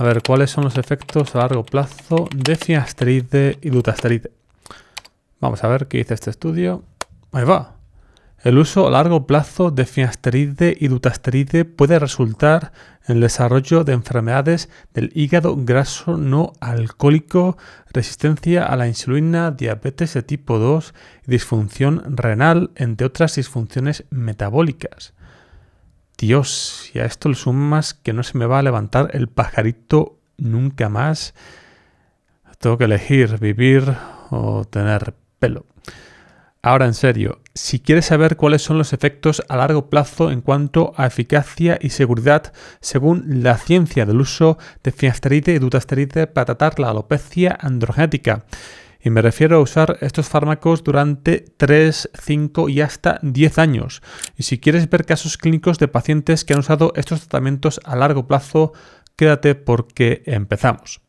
A ver, ¿cuáles son los efectos a largo plazo de fiasteride y dutasteride? Vamos a ver qué dice este estudio. Ahí va. El uso a largo plazo de fiasteride y dutasteride puede resultar en el desarrollo de enfermedades del hígado graso no alcohólico, resistencia a la insulina, diabetes de tipo 2 y disfunción renal, entre otras disfunciones metabólicas. Dios, y a esto le sumas que no se me va a levantar el pajarito nunca más. Tengo que elegir vivir o tener pelo. Ahora en serio, si quieres saber cuáles son los efectos a largo plazo en cuanto a eficacia y seguridad según la ciencia del uso de finasteride y dutasteride para tratar la alopecia androgenética… Y me refiero a usar estos fármacos durante 3, 5 y hasta 10 años. Y si quieres ver casos clínicos de pacientes que han usado estos tratamientos a largo plazo, quédate porque empezamos.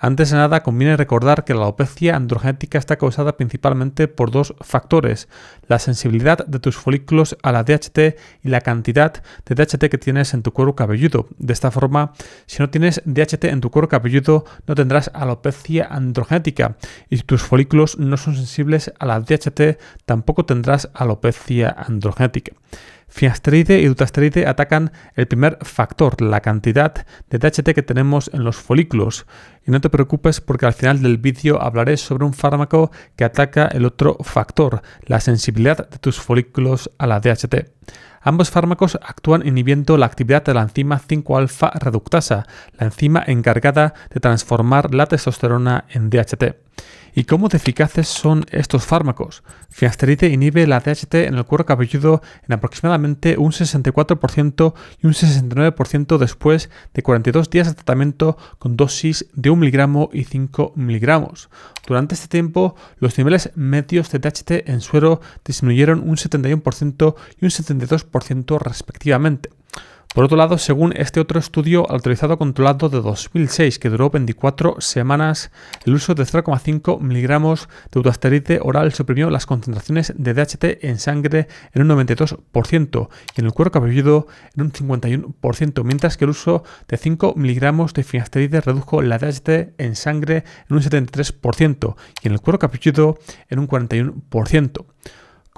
Antes de nada, conviene recordar que la alopecia androgenética está causada principalmente por dos factores, la sensibilidad de tus folículos a la DHT y la cantidad de DHT que tienes en tu cuero cabelludo. De esta forma, si no tienes DHT en tu cuero cabelludo, no tendrás alopecia androgenética y si tus folículos no son sensibles a la DHT, tampoco tendrás alopecia androgenética. Fiasteride y dutasteride atacan el primer factor, la cantidad de DHT que tenemos en los folículos. Y no te preocupes porque al final del vídeo hablaré sobre un fármaco que ataca el otro factor, la sensibilidad de tus folículos a la DHT. Ambos fármacos actúan inhibiendo la actividad de la enzima 5-alfa reductasa, la enzima encargada de transformar la testosterona en DHT. ¿Y cómo de eficaces son estos fármacos? Finasteride inhibe la DHT en el cuero cabelludo en aproximadamente un 64% y un 69% después de 42 días de tratamiento con dosis de 1 miligramo y 5 miligramos. Durante este tiempo, los niveles medios de DHT en suero disminuyeron un 71% y un 72% respectivamente. Por otro lado, según este otro estudio autorizado controlado de 2006, que duró 24 semanas, el uso de 0,5 miligramos de utasteride oral suprimió las concentraciones de DHT en sangre en un 92% y en el cuero cabelludo en un 51%, mientras que el uso de 5 miligramos de finasteride redujo la DHT en sangre en un 73% y en el cuero cabelludo en un 41%.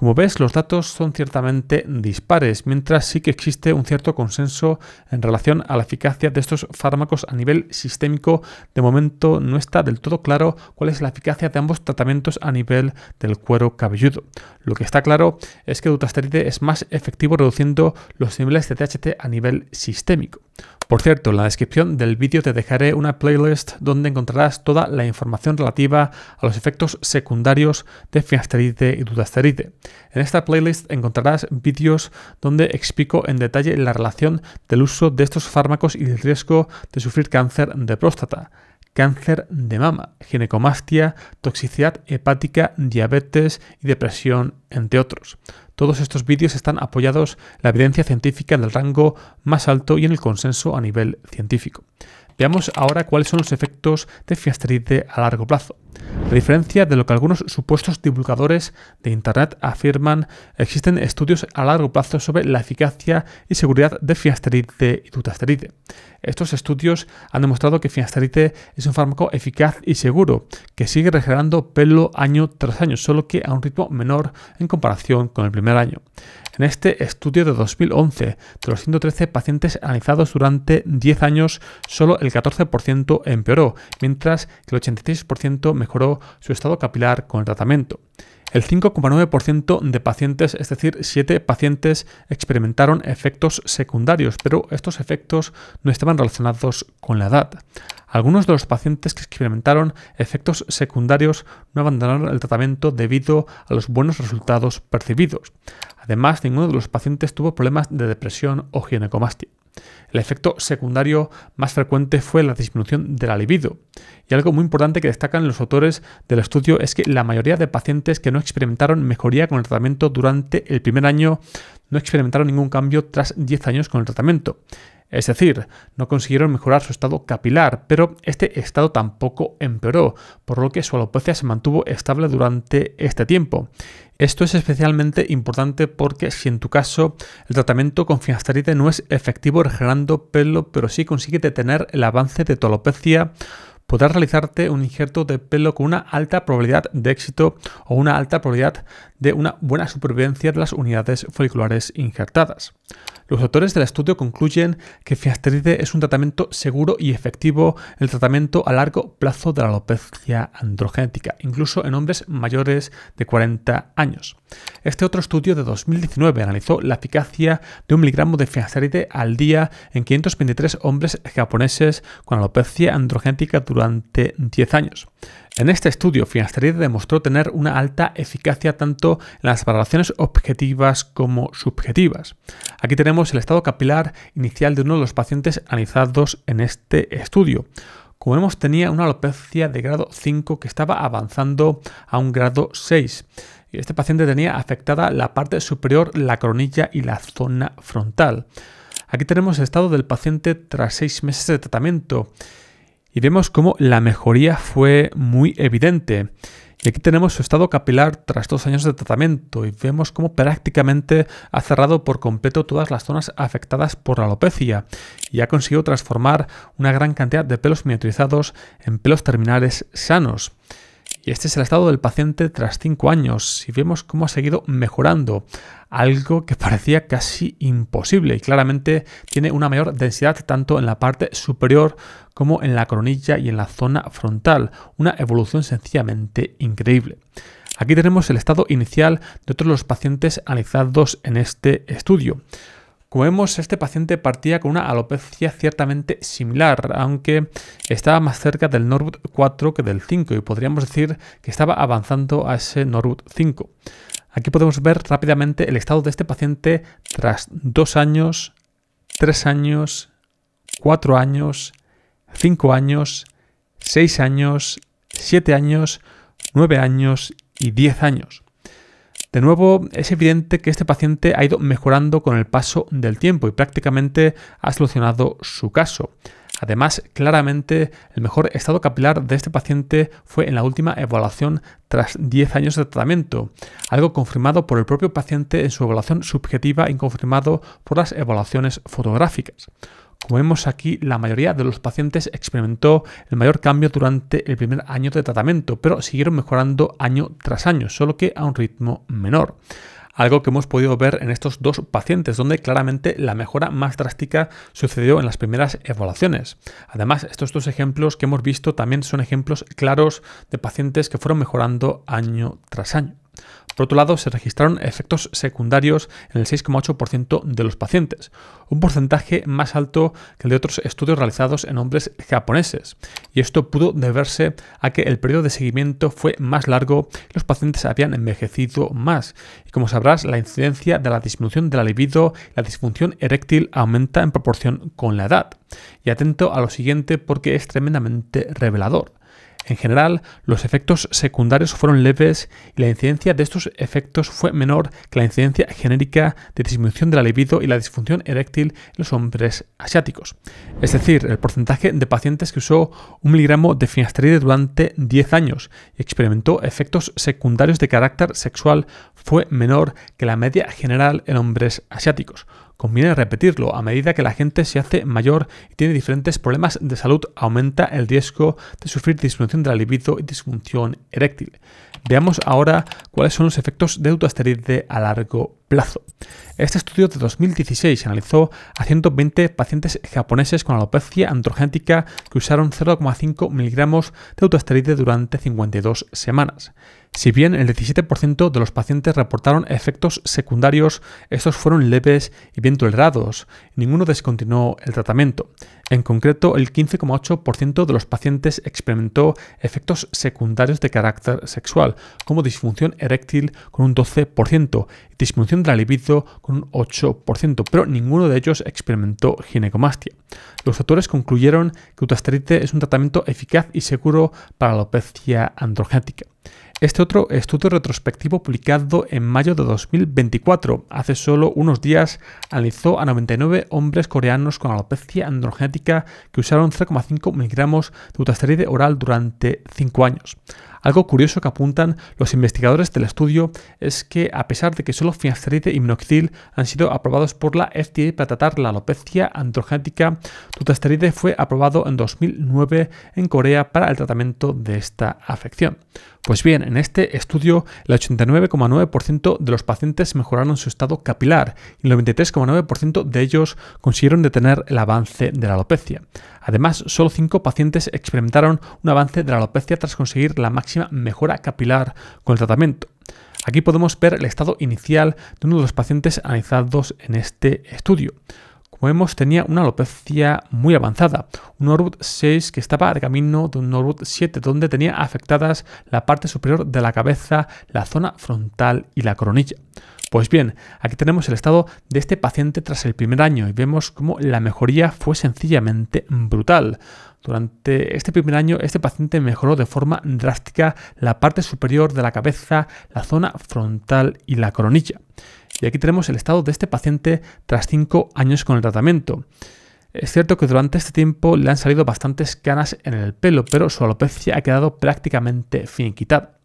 Como ves, los datos son ciertamente dispares, mientras sí que existe un cierto consenso en relación a la eficacia de estos fármacos a nivel sistémico. De momento no está del todo claro cuál es la eficacia de ambos tratamientos a nivel del cuero cabelludo. Lo que está claro es que dutasteride es más efectivo reduciendo los niveles de THT a nivel sistémico. Por cierto, en la descripción del vídeo te dejaré una playlist donde encontrarás toda la información relativa a los efectos secundarios de finasteride y dudasterite. En esta playlist encontrarás vídeos donde explico en detalle la relación del uso de estos fármacos y el riesgo de sufrir cáncer de próstata cáncer de mama, ginecomastia, toxicidad hepática, diabetes y depresión, entre otros. Todos estos vídeos están apoyados la evidencia científica en el rango más alto y en el consenso a nivel científico. Veamos ahora cuáles son los efectos de fiasterite a largo plazo. A diferencia de lo que algunos supuestos divulgadores de Internet afirman, existen estudios a largo plazo sobre la eficacia y seguridad de fiasterite y dutasteride. Estos estudios han demostrado que fiasterite es un fármaco eficaz y seguro, que sigue regenerando pelo año tras año, solo que a un ritmo menor en comparación con el primer año. En este estudio de 2011, de los 113 pacientes analizados durante 10 años, solo el 14% empeoró, mientras que el 86% mejoró su estado capilar con el tratamiento. El 5,9% de pacientes, es decir, 7 pacientes experimentaron efectos secundarios, pero estos efectos no estaban relacionados con la edad. Algunos de los pacientes que experimentaron efectos secundarios no abandonaron el tratamiento debido a los buenos resultados percibidos. Además, ninguno de los pacientes tuvo problemas de depresión o ginecomastia. El efecto secundario más frecuente fue la disminución de la libido. Y algo muy importante que destacan los autores del estudio es que la mayoría de pacientes que no experimentaron mejoría con el tratamiento durante el primer año no experimentaron ningún cambio tras 10 años con el tratamiento. Es decir, no consiguieron mejorar su estado capilar, pero este estado tampoco empeoró, por lo que su alopecia se mantuvo estable durante este tiempo. Esto es especialmente importante porque si en tu caso el tratamiento con finasteride no es efectivo regenerando pelo, pero sí consigue detener el avance de tu podrás realizarte un injerto de pelo con una alta probabilidad de éxito o una alta probabilidad de una buena supervivencia de las unidades foliculares injertadas. Los autores del estudio concluyen que fiasteride es un tratamiento seguro y efectivo el tratamiento a largo plazo de la alopecia androgenética, incluso en hombres mayores de 40 años. Este otro estudio de 2019 analizó la eficacia de un miligramo de fiasteride al día en 523 hombres japoneses con alopecia androgenética durante 10 años. En este estudio, Finasteride demostró tener una alta eficacia tanto en las valoraciones objetivas como subjetivas. Aquí tenemos el estado capilar inicial de uno de los pacientes analizados en este estudio. Como vemos, tenía una alopecia de grado 5 que estaba avanzando a un grado 6. Este paciente tenía afectada la parte superior, la coronilla y la zona frontal. Aquí tenemos el estado del paciente tras 6 meses de tratamiento y vemos cómo la mejoría fue muy evidente. Y aquí tenemos su estado capilar tras dos años de tratamiento y vemos cómo prácticamente ha cerrado por completo todas las zonas afectadas por la alopecia y ha conseguido transformar una gran cantidad de pelos miniaturizados en pelos terminales sanos este es el estado del paciente tras 5 años y vemos cómo ha seguido mejorando, algo que parecía casi imposible y claramente tiene una mayor densidad tanto en la parte superior como en la coronilla y en la zona frontal, una evolución sencillamente increíble. Aquí tenemos el estado inicial de todos los pacientes analizados en este estudio. Como vemos, este paciente partía con una alopecia ciertamente similar, aunque estaba más cerca del Norwood 4 que del 5 y podríamos decir que estaba avanzando a ese Norwood 5. Aquí podemos ver rápidamente el estado de este paciente tras 2 años, 3 años, 4 años, 5 años, 6 años, 7 años, 9 años y 10 años. De nuevo, es evidente que este paciente ha ido mejorando con el paso del tiempo y prácticamente ha solucionado su caso. Además, claramente el mejor estado capilar de este paciente fue en la última evaluación tras 10 años de tratamiento, algo confirmado por el propio paciente en su evaluación subjetiva y confirmado por las evaluaciones fotográficas. Como vemos aquí, la mayoría de los pacientes experimentó el mayor cambio durante el primer año de tratamiento, pero siguieron mejorando año tras año, solo que a un ritmo menor algo que hemos podido ver en estos dos pacientes, donde claramente la mejora más drástica sucedió en las primeras evaluaciones. Además, estos dos ejemplos que hemos visto también son ejemplos claros de pacientes que fueron mejorando año tras año. Por otro lado, se registraron efectos secundarios en el 6,8% de los pacientes, un porcentaje más alto que el de otros estudios realizados en hombres japoneses, y esto pudo deberse a que el periodo de seguimiento fue más largo y los pacientes habían envejecido más. Y como sabrás, la incidencia de la disminución de la libido y la disfunción eréctil aumenta en proporción con la edad. Y atento a lo siguiente porque es tremendamente revelador. En general, los efectos secundarios fueron leves y la incidencia de estos efectos fue menor que la incidencia genérica de disminución de la libido y la disfunción eréctil en los hombres asiáticos. Es decir, el porcentaje de pacientes que usó un miligramo de finasteride durante 10 años y experimentó efectos secundarios de carácter sexual fue menor que la media general en hombres asiáticos. Conviene repetirlo, a medida que la gente se hace mayor y tiene diferentes problemas de salud, aumenta el riesgo de sufrir disfunción de la libido y disfunción eréctil. Veamos ahora cuáles son los efectos de utasteride a largo plazo. Este estudio de 2016 analizó a 120 pacientes japoneses con alopecia androgénica que usaron 0,5 miligramos de autoesteride durante 52 semanas. Si bien el 17% de los pacientes reportaron efectos secundarios, estos fueron leves y bien tolerados. Ninguno descontinuó el tratamiento. En concreto, el 15,8% de los pacientes experimentó efectos secundarios de carácter sexual, como disfunción eréctil con un 12%, y disfunción de la libido con un 8%, pero ninguno de ellos experimentó ginecomastia. Los autores concluyeron que utasterite es un tratamiento eficaz y seguro para la alopecia androgénica. Este otro estudio retrospectivo publicado en mayo de 2024, hace solo unos días, analizó a 99 hombres coreanos con alopecia androgenética que usaron 0,5 miligramos utasteride oral durante 5 años. Algo curioso que apuntan los investigadores del estudio es que a pesar de que solo finasteride y minoxidil han sido aprobados por la FDA para tratar la alopecia androgenética, dutasteride fue aprobado en 2009 en Corea para el tratamiento de esta afección. Pues bien, en este estudio el 89,9% de los pacientes mejoraron su estado capilar y el 93,9% de ellos consiguieron detener el avance de la alopecia. Además, solo 5 pacientes experimentaron un avance de la alopecia tras conseguir la máxima mejora capilar con el tratamiento. Aquí podemos ver el estado inicial de uno de los pacientes analizados en este estudio. Como vemos, tenía una alopecia muy avanzada, un Norwood 6 que estaba de camino de un Norwood 7, donde tenía afectadas la parte superior de la cabeza, la zona frontal y la coronilla. Pues bien, aquí tenemos el estado de este paciente tras el primer año y vemos cómo la mejoría fue sencillamente brutal. Durante este primer año, este paciente mejoró de forma drástica la parte superior de la cabeza, la zona frontal y la coronilla. Y aquí tenemos el estado de este paciente tras 5 años con el tratamiento. Es cierto que durante este tiempo le han salido bastantes canas en el pelo, pero su alopecia ha quedado prácticamente finiquitada.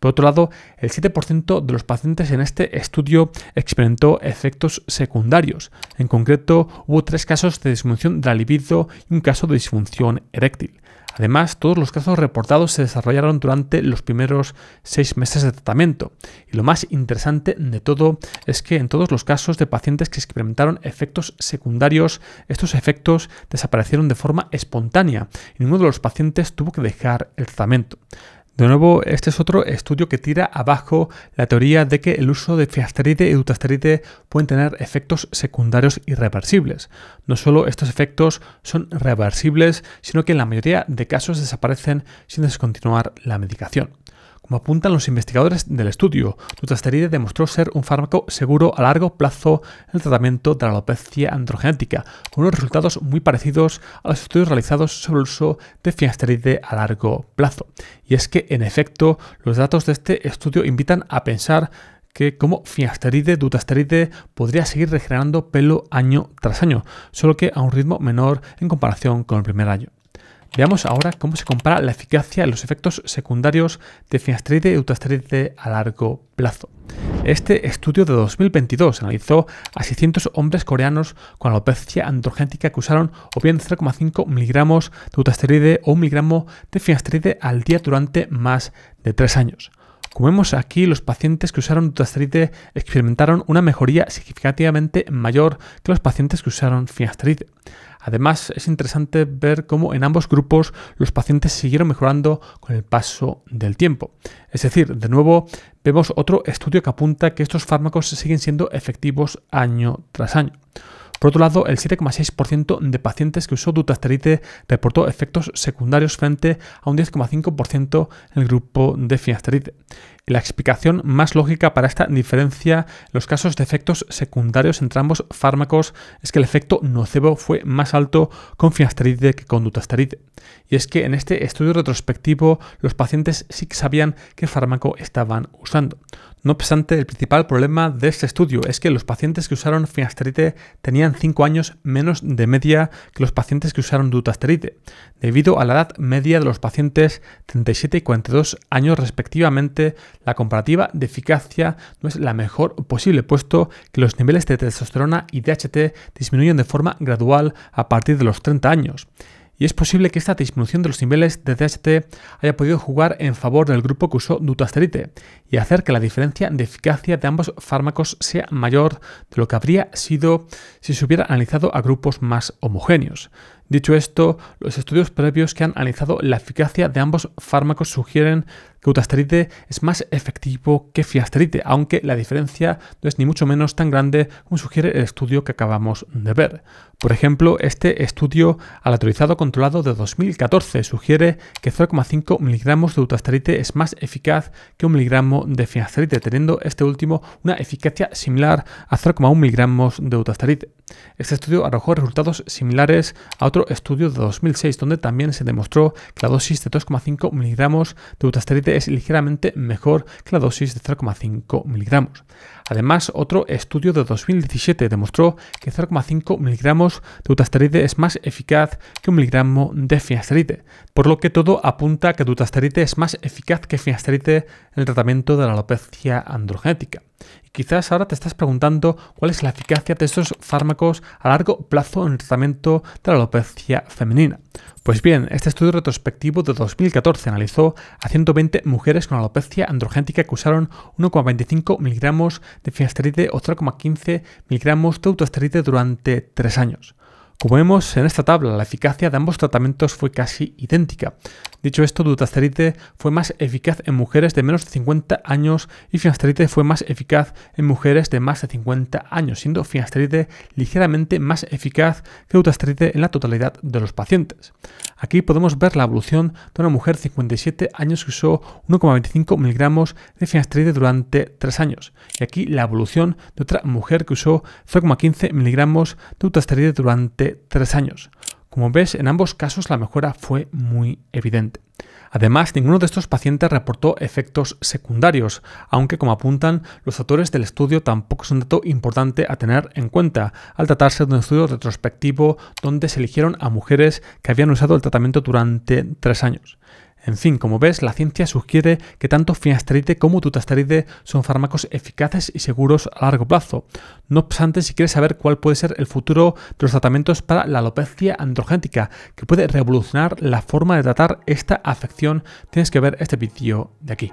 Por otro lado, el 7% de los pacientes en este estudio experimentó efectos secundarios. En concreto, hubo tres casos de disfunción de la libido y un caso de disfunción eréctil. Además, todos los casos reportados se desarrollaron durante los primeros seis meses de tratamiento. Y lo más interesante de todo es que en todos los casos de pacientes que experimentaron efectos secundarios, estos efectos desaparecieron de forma espontánea y ninguno de los pacientes tuvo que dejar el tratamiento. De nuevo, este es otro estudio que tira abajo la teoría de que el uso de fiasteride y dutasteride pueden tener efectos secundarios irreversibles. No solo estos efectos son reversibles, sino que en la mayoría de casos desaparecen sin descontinuar la medicación. Como apuntan los investigadores del estudio, dutasteride demostró ser un fármaco seguro a largo plazo en el tratamiento de la alopecia androgenética, con unos resultados muy parecidos a los estudios realizados sobre el uso de finasteride a largo plazo. Y es que, en efecto, los datos de este estudio invitan a pensar que como finasteride, dutasteride podría seguir regenerando pelo año tras año, solo que a un ritmo menor en comparación con el primer año. Veamos ahora cómo se compara la eficacia y los efectos secundarios de finasteride y eutasteride a largo plazo. Este estudio de 2022 analizó a 600 hombres coreanos con alopecia androgénica que usaron o bien 0,5 miligramos de utasteride o 1 miligramo de finasteride al día durante más de 3 años. Como vemos aquí, los pacientes que usaron dutasteride experimentaron una mejoría significativamente mayor que los pacientes que usaron finasteride. Además, es interesante ver cómo en ambos grupos los pacientes siguieron mejorando con el paso del tiempo. Es decir, de nuevo, vemos otro estudio que apunta que estos fármacos siguen siendo efectivos año tras año. Por otro lado, el 7,6% de pacientes que usó dutasteride reportó efectos secundarios frente a un 10,5% en el grupo de finasteride. La explicación más lógica para esta diferencia en los casos de efectos secundarios entre ambos fármacos es que el efecto nocebo fue más alto con finasteride que con dutasteride. Y es que en este estudio retrospectivo los pacientes sí sabían qué fármaco estaban usando. No obstante, el principal problema de este estudio es que los pacientes que usaron finasteride tenían 5 años menos de media que los pacientes que usaron dutasteride, debido a la edad media de los pacientes 37 y 42 años respectivamente. La comparativa de eficacia no es la mejor posible, puesto que los niveles de testosterona y DHT disminuyen de forma gradual a partir de los 30 años y es posible que esta disminución de los niveles de DHT haya podido jugar en favor del grupo que usó Dutasteride y hacer que la diferencia de eficacia de ambos fármacos sea mayor de lo que habría sido si se hubiera analizado a grupos más homogéneos. Dicho esto, los estudios previos que han analizado la eficacia de ambos fármacos sugieren que utasteride es más efectivo que fiasterite, aunque la diferencia no es ni mucho menos tan grande como sugiere el estudio que acabamos de ver. Por ejemplo, este estudio aleatorizado controlado de 2014 sugiere que 0,5 miligramos de utasteride es más eficaz que un miligramo de fiasterite, teniendo este último una eficacia similar a 0,1 miligramos de utasteride. Este estudio arrojó resultados similares a otros otro estudio de 2006 donde también se demostró que la dosis de 2,5 miligramos de dutasteride es ligeramente mejor que la dosis de 0,5 miligramos. Además, otro estudio de 2017 demostró que 0,5 miligramos de utasteride es más eficaz que un miligramo de finasteride, por lo que todo apunta a que dutasteride es más eficaz que finasteride en el tratamiento de la alopecia androgenética. Quizás ahora te estás preguntando cuál es la eficacia de estos fármacos a largo plazo en el tratamiento de la alopecia femenina. Pues bien, este estudio retrospectivo de 2014 analizó a 120 mujeres con alopecia androgénica que usaron 1,25 miligramos de finasteride o 3,15 miligramos de autosteride durante 3 años. Como vemos en esta tabla, la eficacia de ambos tratamientos fue casi idéntica. Dicho esto, dutasterite fue más eficaz en mujeres de menos de 50 años y finasterite fue más eficaz en mujeres de más de 50 años, siendo finasterite ligeramente más eficaz que dutasterite en la totalidad de los pacientes. Aquí podemos ver la evolución de una mujer de 57 años que usó 1,25 miligramos de finasteride durante 3 años, y aquí la evolución de otra mujer que usó 0,15 miligramos de dutasteride durante 3 años. Como ves, en ambos casos la mejora fue muy evidente. Además, ninguno de estos pacientes reportó efectos secundarios, aunque como apuntan los autores del estudio tampoco es un dato importante a tener en cuenta, al tratarse de un estudio retrospectivo donde se eligieron a mujeres que habían usado el tratamiento durante tres años. En fin, como ves, la ciencia sugiere que tanto finasteride como dutasteride son fármacos eficaces y seguros a largo plazo. No obstante, si quieres saber cuál puede ser el futuro de los tratamientos para la alopecia androgénica, que puede revolucionar la forma de tratar esta afección, tienes que ver este vídeo de aquí.